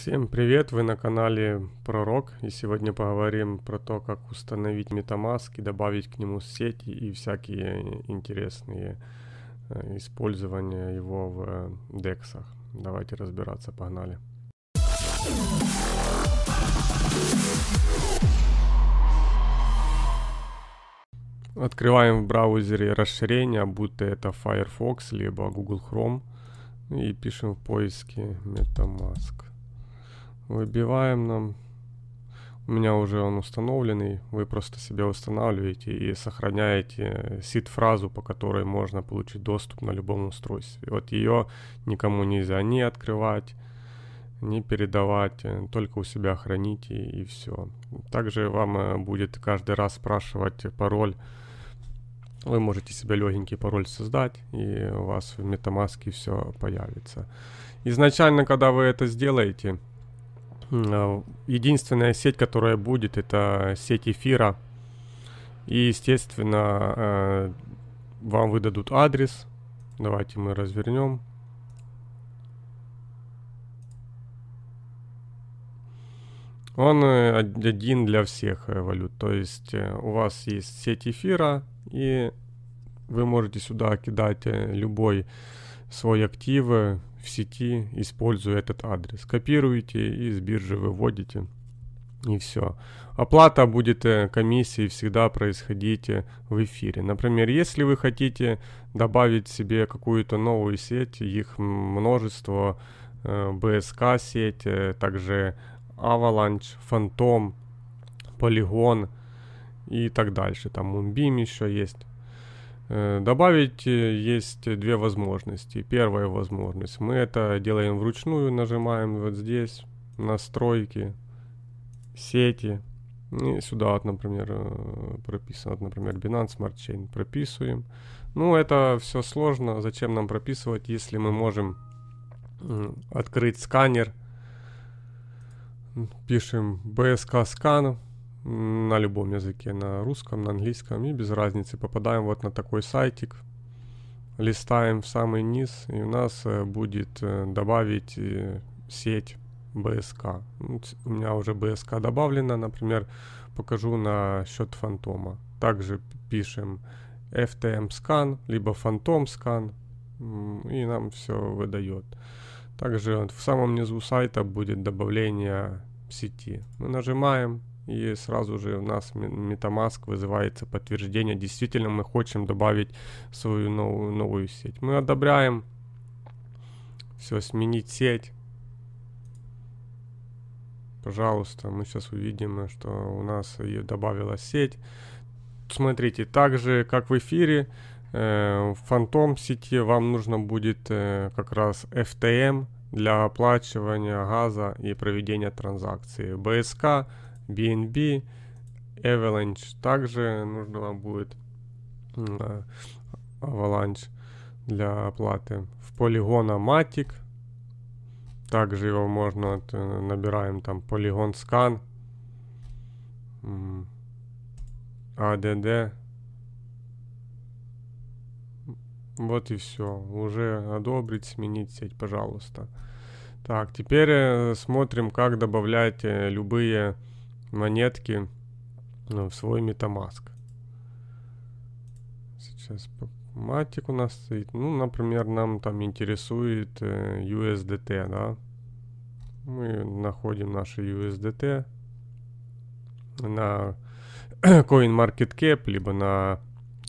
Всем привет, вы на канале Пророк и сегодня поговорим про то, как установить Metamask и добавить к нему сети и всякие интересные э, использования его в э, дексах. Давайте разбираться, погнали. Открываем в браузере расширение, будто это Firefox либо Google Chrome и пишем в поиске Metamask. Выбиваем нам. У меня уже он установленный. Вы просто себе устанавливаете и сохраняете э, сид-фразу, по которой можно получить доступ на любом устройстве. Вот ее никому нельзя не открывать, не передавать, э, только у себя хранить и, и все. Также вам э, будет каждый раз спрашивать пароль. Вы можете себе легенький пароль создать, и у вас в MetaMask все появится. Изначально, когда вы это сделаете, Э, единственная сеть, которая будет, это сеть эфира. И, естественно, э, вам выдадут адрес. Давайте мы развернем. Он э, один для всех валют. То есть у вас есть сеть эфира, и вы можете сюда кидать любой свой актив, в сети, используя этот адрес. Копируете и с биржи выводите. И все. Оплата будет э, комиссии всегда происходить э, в эфире. Например, если вы хотите добавить себе какую-то новую сеть, их множество, э, бск сеть, также Avalanche, Phantom, Polygon и так дальше. Там Moonbeam еще есть. Э, добавить э, есть две возможности. Первая возможность. Мы это делаем вручную, нажимаем вот здесь, настройки, сети. Ну, и сюда, вот, например, э, прописано, вот, например, Binance Smart Chain. Прописываем. Ну, это все сложно. Зачем нам прописывать, если мы можем открыть сканер. Пишем BSK скан на любом языке, на русском, на английском, и без разницы. Попадаем вот на такой сайтик, листаем в самый низ, и у нас э, будет э, добавить э, сеть БСК. Ну, у меня уже БСК добавлена, например, покажу на счет фантома. Также пишем FTM scan, либо фантом scan, и нам все выдает. Также в самом низу сайта будет добавление сети. Мы нажимаем, и сразу же у нас MetaMask вызывается подтверждение, действительно мы хотим добавить свою новую, новую сеть. Мы одобряем, все, сменить сеть. Пожалуйста, мы сейчас увидим, что у нас добавила сеть. Смотрите, также как в эфире, э, в фантом сети вам нужно будет э, как раз FTM для оплачивания газа и проведения транзакции. БСК BNB, Avalanche также нужно вам будет а, Avalanche для оплаты. В полигона Matic также его можно, э, набираем там полигон Scan, ADD, а Вот и все. Уже одобрить, сменить сеть, пожалуйста. Так, теперь э, смотрим, как добавлять э, любые монетки ну, в свой MetaMask. Сейчас матик у нас стоит. Ну, например, нам там интересует э, USDT, да. Мы находим наши USDT на CoinMarketCap, либо на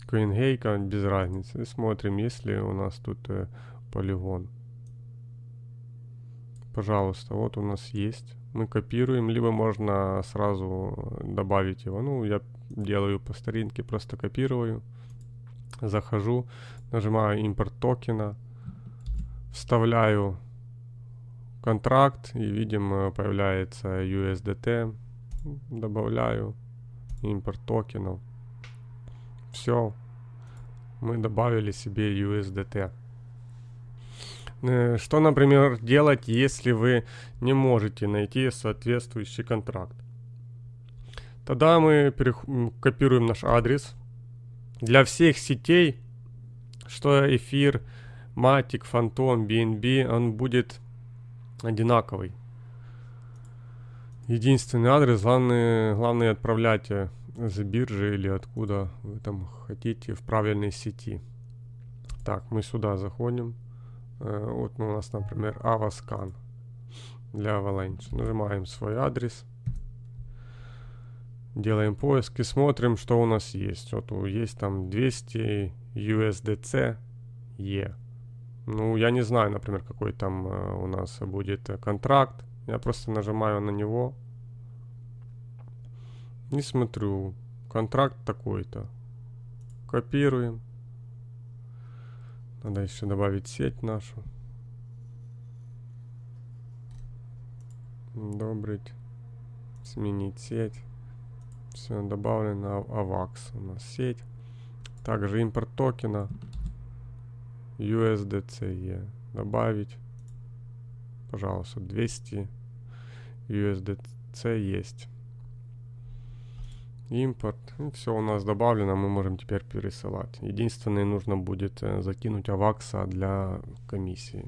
CoinGecko, без разницы. Смотрим, есть ли у нас тут э, полигон. Пожалуйста, вот у нас есть мы копируем, либо можно сразу добавить его. Ну, я делаю по старинке, просто копирую, захожу, нажимаю импорт токена, вставляю контракт и видим появляется USDT, добавляю импорт токенов. Все, мы добавили себе USDT. Э, что, например, делать, если вы не можете найти соответствующий контракт? Тогда мы копируем наш адрес для всех сетей, что эфир, Matic, Phantom, BNB, он будет одинаковый. Единственный адрес, главное, главное отправлять э, с биржи или откуда вы там хотите в правильной сети. Так, мы сюда заходим. От ну, у нас, наприклад, Avascan для Avalanche. Нажимаем свой адрес. Делаем поиск и смотрим, что у нас есть. Вот есть там 200 USDC E. Ну, я не знаю, например, какой там э, у нас будет э, контракт. Я просто нажимаю на него. не смотрю. Контракт такой-то. Копируем. Надо еще добавить сеть нашу. Добрить. Сменить сеть. Все, добавлено AVAX у нас сеть. Также импорт токена USDCE. Добавить. Пожалуйста, 200 USDC есть импорт. И ну, все у нас добавлено, мы можем теперь пересылать. Единственное, нужно будет э, закинуть авакса для комиссии.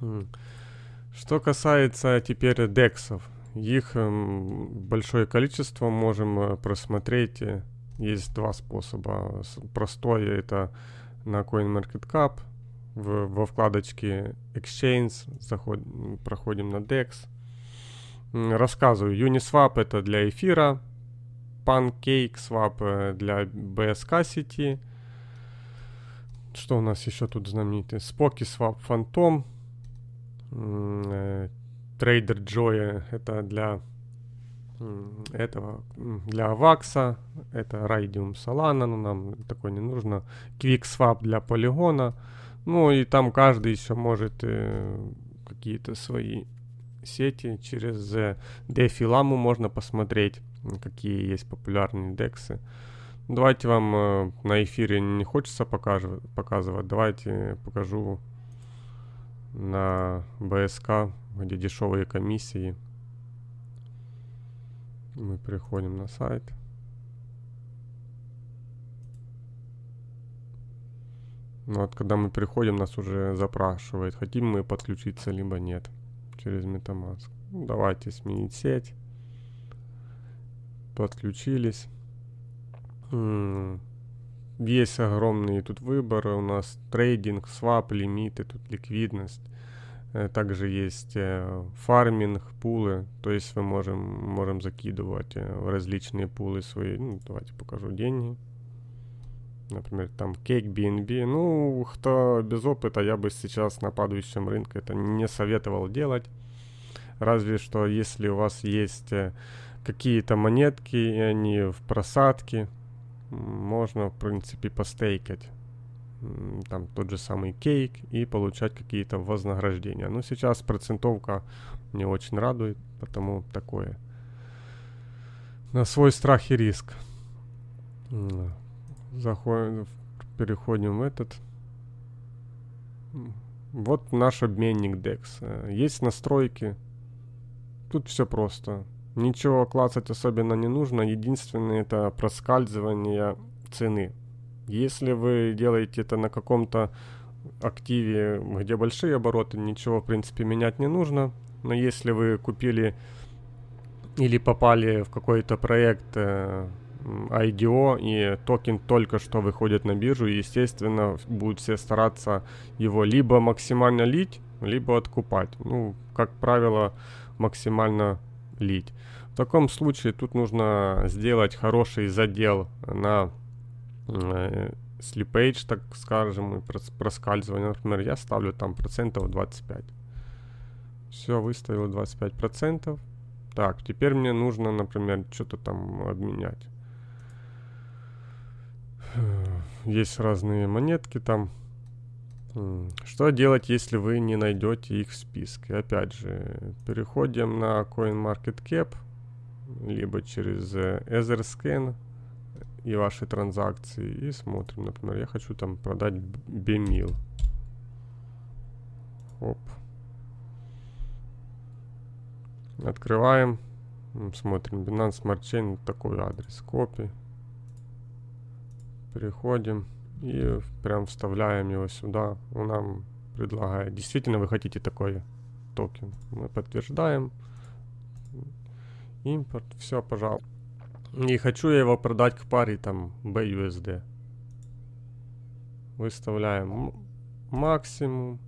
Хм. Что касается теперь дексов. Их эм, большое количество можем э, просмотреть. Есть два способа. Простой это на CoinMarketCap. В, во вкладочке Exchange заход, проходим на DEX. Рассказываю, Uniswap это для эфира, PancakeSwap э, для BSK сети. Что у нас еще тут знаменитый? SpockySwap Phantom. Трейдер Joy это для этого для Avax, это Radium Solana, но нам такое не нужно. QuickSwap для полигона. Ну и там каждый еще может э, какие-то свои сети, через э, DeFiLAMU можно посмотреть, какие есть популярные индексы. Давайте вам э, на эфире не хочется показывать, давайте покажу на БСК, где дешевые комиссии. Мы приходим на сайт. Ну вот когда мы приходим, нас уже запрашивает, хотим мы подключиться, либо нет через Metamask. Ну, давайте сменить сеть. Подключились. Есть огромный тут выбор. У нас трейдинг, свап, лимиты, тут ликвидность. Э, также есть э, фарминг, пулы. То есть мы можем, можем закидывать э, в различные пулы свои. Ну, давайте покажу деньги например, там Cake BNB. Ну, кто без опыта, я бы сейчас на падающем рынке это не советовал делать. Разве что, если у вас есть э, какие-то монетки, и они в просадке, можно, в принципе, постейкать там тот же самый кейк и получать какие-то вознаграждения. Но сейчас процентовка не очень радует, потому такое. На свой страх и риск заходим, переходим в этот. Вот наш обменник DEX. Э, есть настройки. Тут все просто. Ничего клацать особенно не нужно. Единственное это проскальзывание цены. Если вы делаете это на каком-то активе, где большие обороты, ничего в принципе менять не нужно. Но если вы купили или попали в какой-то проект, э, IDO и токен только что выходит на биржу, и, естественно, будут все стараться его либо максимально лить, либо откупать. Ну, как правило, максимально лить. В таком случае тут нужно сделать хороший задел на слепейдж, э, так скажем, и проскальзывание. Например, я ставлю там процентов 25. Все, выставил 25 процентов. Так, теперь мне нужно, например, что-то там обменять. есть разные монетки там. Что делать, если вы не найдете их в списке? Опять же, переходим на CoinMarketCap, либо через э, EtherScan и ваши транзакции, и смотрим. Например, я хочу там продать BMIL. Оп. Открываем, смотрим Binance Smart Chain, такой адрес, копии переходим и прям вставляем его сюда. Он нам предлагает, действительно вы хотите такой токен. Мы подтверждаем. Импорт, все, пожалуйста. И хочу я его продать к паре там BUSD. Выставляем максимум.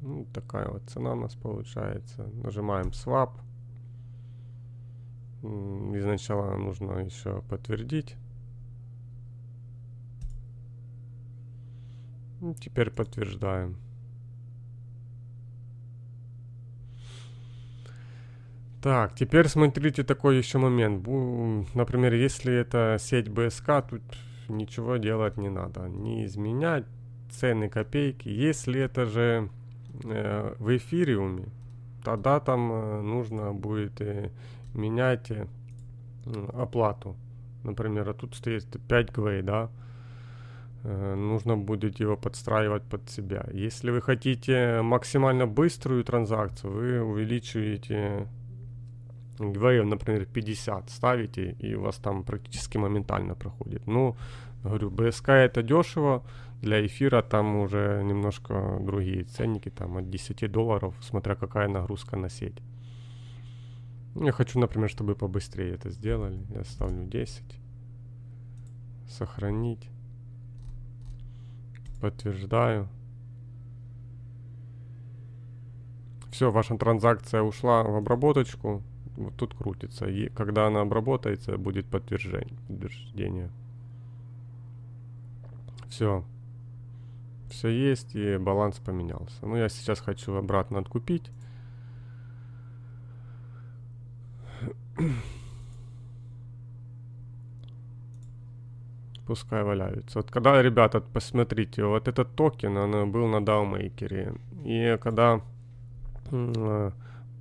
Ну, такая вот цена у нас получается. Нажимаем swap. И сначала нужно еще подтвердить. Ну, теперь подтверждаем. Так, теперь смотрите такой еще момент. Например, если это сеть БСК, тут ничего делать не надо. Не изменять цены копейки. Если это же э, в эфириуме, тогда там э, нужно будет э, менять э, оплату. Например, а тут стоит 5 гвей, да? Э, нужно будет его подстраивать под себя. Если вы хотите максимально быструю транзакцию, вы увеличиваете Гвеев, например, 50 ставите, и у вас там практически моментально проходит. Ну, говорю, БСК это дешево, для эфира там уже немножко другие ценники, там от 10 долларов, смотря какая нагрузка на сеть. Я хочу, например, чтобы побыстрее это сделали. Я ставлю 10. Сохранить. Подтверждаю. Все, ваша транзакция ушла в обработочку. Вот тут крутится. И когда она обработается, будет подтверждение. подтверждение. Все. Все есть, и баланс поменялся. Ну, я сейчас хочу обратно откупить. пускай валяются. Вот когда, ребята, посмотрите, вот этот токен, он э, был на даумейкере. И когда э,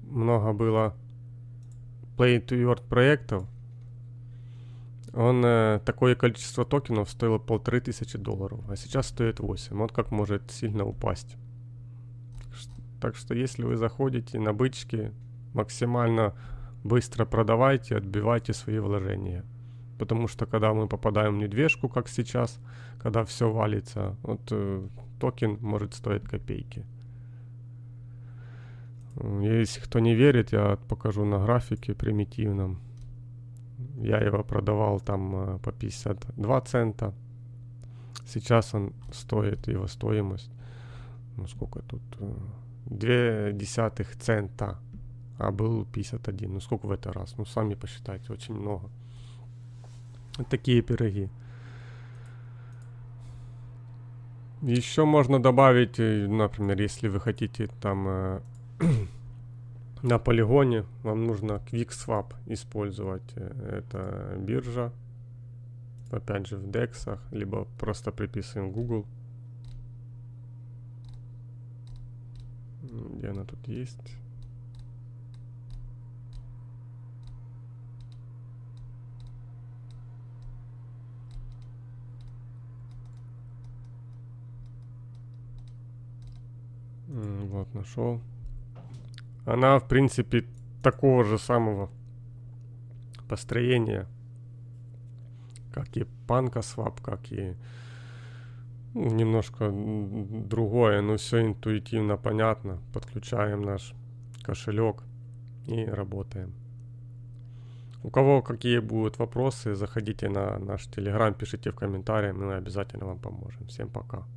много было play to earn проектов, он э, такое количество токенов стоило полторы тысячи долларов, а сейчас стоит 8. Вот как может сильно упасть. Так что если вы заходите на бычки, максимально быстро продавайте, отбивайте свои вложения потому что когда мы попадаем в недвижку, как сейчас, когда все валится, вот э, токен может стоить копейки. Если кто не верит, я покажу на графике примитивном. Я его продавал там э, по 52 цента. Сейчас он стоит, его стоимость, ну сколько тут, 2 э, десятых цента, а был 51. Ну сколько в этот раз? Ну сами посчитайте, очень много такие пироги. Еще можно добавить, э, например, если вы хотите там э, на полигоне, вам нужно QuickSwap использовать. Э, это биржа, опять же в дексах, либо просто приписываем Google. Где она тут есть? нашел. Она, в принципе, такого же самого построения, как и Панка панкосвап, как и ну, немножко другое, но все интуитивно понятно. Подключаем наш кошелек и работаем. У кого какие будут вопросы, заходите на наш телеграм, пишите в комментариях, мы обязательно вам поможем. Всем пока.